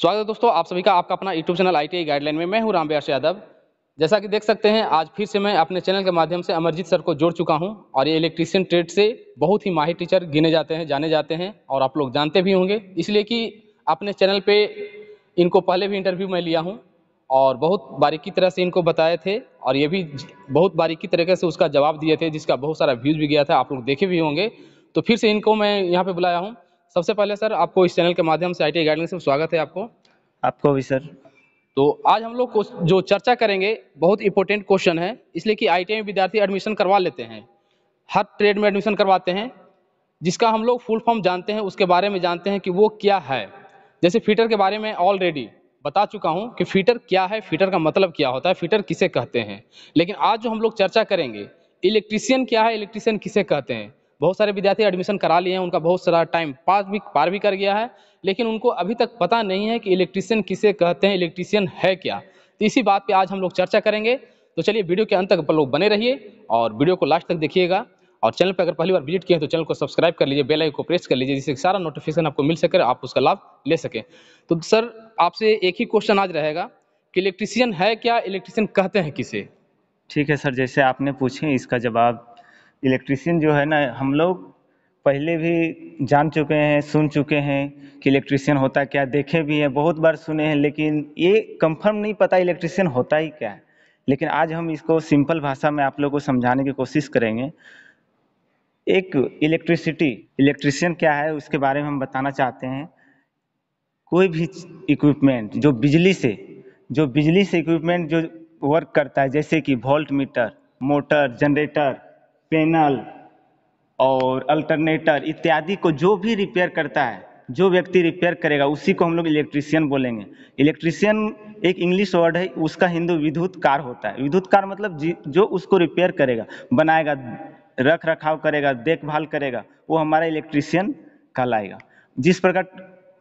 स्वागत है दोस्तों आप सभी का आपका अपना यूट्यूब चैनल आई गाइडलाइन में मैं हूं रामव्यास यादव जैसा कि देख सकते हैं आज फिर से मैं अपने चैनल के माध्यम से अमरजीत सर को जोड़ चुका हूं और ये इलेक्ट्रीशियन ट्रेड से बहुत ही माहिर टीचर गिने जाते हैं जाने जाते हैं और आप लोग जानते भी होंगे इसलिए कि अपने चैनल पर इनको पहले भी इंटरव्यू में लिया हूँ और बहुत बारीकी तरह से इनको बताए थे और ये भी बहुत बारीकी तरीके से उसका जवाब दिए थे जिसका बहुत सारा व्यूज़ भी गया था आप लोग देखे भी होंगे तो फिर से इनको मैं यहाँ पर बुलाया हूँ सबसे पहले सर आपको इस चैनल के माध्यम से आई टी गाइडलाइंस में स्वागत है आपको आपको भी सर तो आज हम लोग जो चर्चा करेंगे बहुत इंपॉर्टेंट क्वेश्चन है इसलिए कि आई में विद्यार्थी एडमिशन करवा लेते हैं हर ट्रेड में एडमिशन करवाते हैं जिसका हम लोग फुल फॉर्म जानते हैं उसके बारे में जानते हैं कि वो क्या है जैसे फीटर के बारे में ऑलरेडी बता चुका हूं कि फीटर क्या है फीटर का मतलब क्या होता है फीटर किसे कहते हैं लेकिन आज जो हम लोग चर्चा करेंगे इलेक्ट्रीशियन क्या है इलेक्ट्रीशियन किसे कहते हैं बहुत सारे विद्यार्थी एडमिशन करा लिए हैं उनका बहुत सारा टाइम पास भी पार भी कर गया है लेकिन उनको अभी तक पता नहीं है कि इलेक्ट्रीशियन किसे कहते हैं इलेक्ट्रीशियन है क्या तो इसी बात पर आज हम लोग चर्चा करेंगे तो चलिए वीडियो के अंत तक लोग बने रहिए और वीडियो को लास्ट तक देखिएगा और चैनल पर अगर पहली बार विजिट किए हैं तो चैनल को सब्सक्राइब कर लीजिए बेलाइक को प्रेस कर लीजिए जिससे सारा नोटिफिकेशन आपको मिल सके आप उसका लाभ ले सकें तो सर आपसे एक ही क्वेश्चन आज रहेगा कि इलेक्ट्रीशियन है क्या इलेक्ट्रीशियन कहते हैं किसे ठीक है सर जैसे आपने पूछे इसका जवाब इलेक्ट्रीसियन जो है ना हम लोग पहले भी जान चुके हैं सुन चुके हैं कि इलेक्ट्रीसियन होता क्या देखे भी हैं बहुत बार सुने हैं लेकिन ये कंफर्म नहीं पता इलेक्ट्रीशियन होता ही क्या है लेकिन आज हम इसको सिंपल भाषा में आप लोगों को समझाने की कोशिश करेंगे एक इलेक्ट्रिसिटी इलेक्ट्रिशियन क्या है उसके बारे में हम बताना चाहते हैं कोई भी इक्विपमेंट जो बिजली से जो बिजली से इक्विपमेंट जो वर्क करता है जैसे कि volt meter motor generator panel और अल्टरनेटर इत्यादि को जो भी रिपेयर करता है जो व्यक्ति रिपेयर करेगा उसी को हम लोग इलेक्ट्रिशियन बोलेंगे इलेक्ट्रिशियन एक इंग्लिश वर्ड है उसका हिंदू विद्युत कार होता है विद्युत कार मतलब जो उसको रिपेयर करेगा बनाएगा रख रखाव करेगा देखभाल करेगा वो हमारा इलेक्ट्रिशियन कहलाएगा जिस प्रकार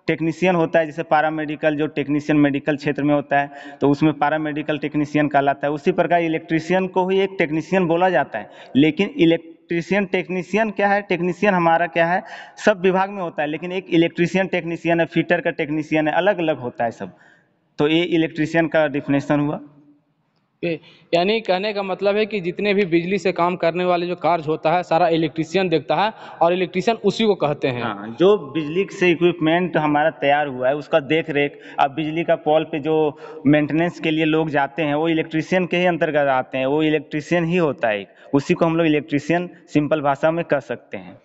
टेक्नीशियन होता है जैसे पारा मेडिकल जो टेक्नीशियन मेडिकल क्षेत्र में होता है तो उसमें पारा मेडिकल टेक्नीशियन कहलाता है उसी प्रकार इलेक्ट्रीशियन को ही एक टेक्नीशियन बोला जाता है लेकिन इलेक्ट इलेक्ट्रीशियन टेक्नीशियन क्या है टेक्नीशियन हमारा क्या है सब विभाग में होता है लेकिन एक इलेक्ट्रीशियन टेक्नीशियन है फिटर का टेक्नीशियन है अलग अलग होता है सब तो ये इलेक्ट्रीशियन का डिफिनेशन हुआ सकते यानी कहने का मतलब है कि जितने भी बिजली से काम करने वाले जो कार्य होता है सारा इलेक्ट्रीशियन देखता है और इलेक्ट्रीशियन उसी को कहते हैं हाँ, जो बिजली से इक्विपमेंट हमारा तैयार हुआ है उसका देख रेख अब बिजली का पॉल पे जो मेंटेनेंस के लिए लोग जाते हैं वो इलेक्ट्रीशियन के ही अंतर्गत आते हैं वो इलेक्ट्रीशियन ही होता है उसी को हम लोग इलेक्ट्रीशियन सिंपल भाषा में कह सकते हैं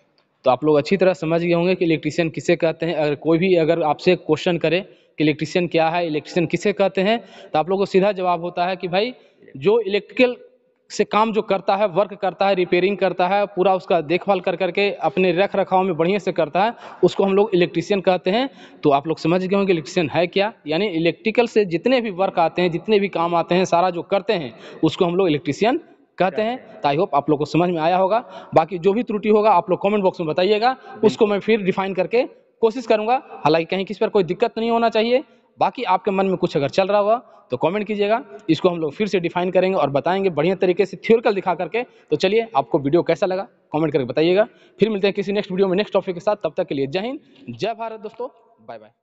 तो आप लोग अच्छी तरह समझ गए होंगे कि इलेक्ट्रीशियन किसे कहते हैं अगर कोई भी अगर आपसे क्वेश्चन करे कि इलेक्ट्रीशियन क्या है इलेक्ट्रीशियन किसे कहते हैं तो आप लोग को सीधा जवाब होता है कि भाई जो इलेक्ट्रिकल से काम जो करता है वर्क करता है रिपेयरिंग करता है पूरा उसका देखभाल कर करके अपने रख रखाव में बढ़िया से करता है उसको हम लोग इलेक्ट्रीशियन कहते हैं तो आप लोग समझ गए होंगे इलेक्ट्रीशियन है क्या यानी इलेक्ट्रिकल से जितने भी वर्क आते हैं जितने भी काम आते हैं सारा जो करते हैं उसको हम लोग इलेक्ट्रीशियन कहते हैं तो आई होप आप लोग को समझ में आया होगा बाकी जो भी त्रुटि होगा आप लोग कमेंट बॉक्स में बताइएगा उसको मैं फिर डिफाइन करके कोशिश करूंगा हालांकि कहीं किस पर कोई दिक्कत नहीं होना चाहिए बाकी आपके मन में कुछ अगर चल रहा हुआ तो कमेंट कीजिएगा इसको हम लोग फिर से डिफाइन करेंगे और बताएंगे बढ़िया तरीके से थ्योरिकल दिखा करके तो चलिए आपको वीडियो कैसा लगा कमेंट करके बताइएगा फिर मिलते हैं किसी नेक्स्ट वीडियो में नेक्स्ट टॉपिक के साथ तब तक के लिए जय हिंद जय भारत दोस्तों बाय बाय